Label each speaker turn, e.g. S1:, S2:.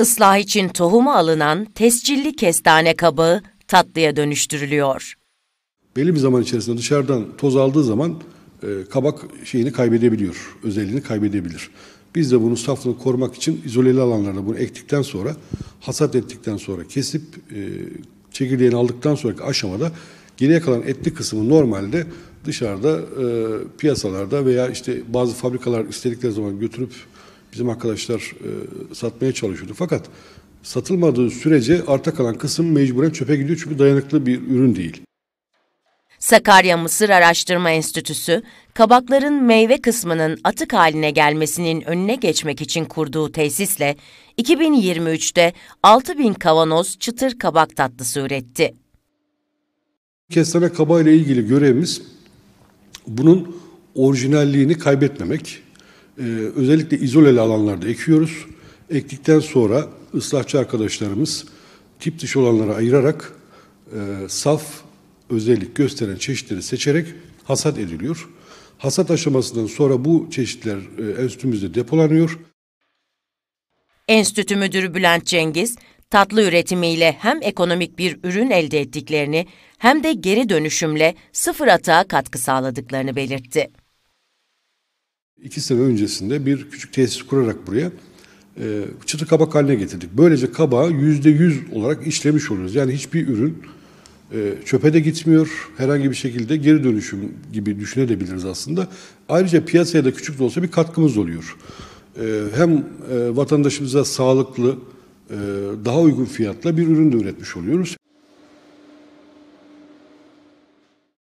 S1: Islah için tohumu alınan tescilli kestane kabağı tatlıya dönüştürülüyor.
S2: Belli bir zaman içerisinde dışarıdan toz aldığı zaman e, kabak şeyini kaybedebiliyor, özelliğini kaybedebilir. Biz de bunu saflığını korumak için izoleli alanlarda bunu ektikten sonra, hasat ettikten sonra kesip e, çekirdeğini aldıktan sonraki aşamada geriye kalan etli kısmı normalde dışarıda e, piyasalarda veya işte bazı fabrikalar istedikleri zaman götürüp bizim arkadaşlar e, satmaya çalışıyordu. Fakat satılmadığı sürece arta kalan kısım mecburen çöpe gidiyor çünkü dayanıklı bir ürün değil.
S1: Sakarya Mısır Araştırma Enstitüsü, kabakların meyve kısmının atık haline gelmesinin önüne geçmek için kurduğu tesisle 2023'te 6 bin kavanoz çıtır kabak tatlısı üretti.
S2: Kestane kabağı ile ilgili görevimiz bunun orijinalliğini kaybetmemek, ee, özellikle izoleli alanlarda ekiyoruz. Ektikten sonra ıslahçı arkadaşlarımız tip dışı olanlara ayırarak e, saf özellik gösteren çeşitleri seçerek hasat ediliyor. Hasat aşamasından sonra bu çeşitler e, enstitümüzde depolanıyor.
S1: Enstitü Müdürü Bülent Cengiz, tatlı üretimiyle hem ekonomik bir ürün elde ettiklerini hem de geri dönüşümle sıfır atağa katkı sağladıklarını belirtti.
S2: İki sene öncesinde bir küçük tesis kurarak buraya e, çıtı kabak haline getirdik. Böylece kabağı yüzde yüz olarak işlemiş oluyoruz. Yani hiçbir ürün e, çöpe de gitmiyor. Herhangi bir şekilde geri dönüşüm gibi düşünebiliriz aslında. Ayrıca piyasaya da küçük de olsa bir katkımız oluyor. E, hem e, vatandaşımıza sağlıklı, e, daha uygun fiyatla bir ürün de üretmiş oluyoruz.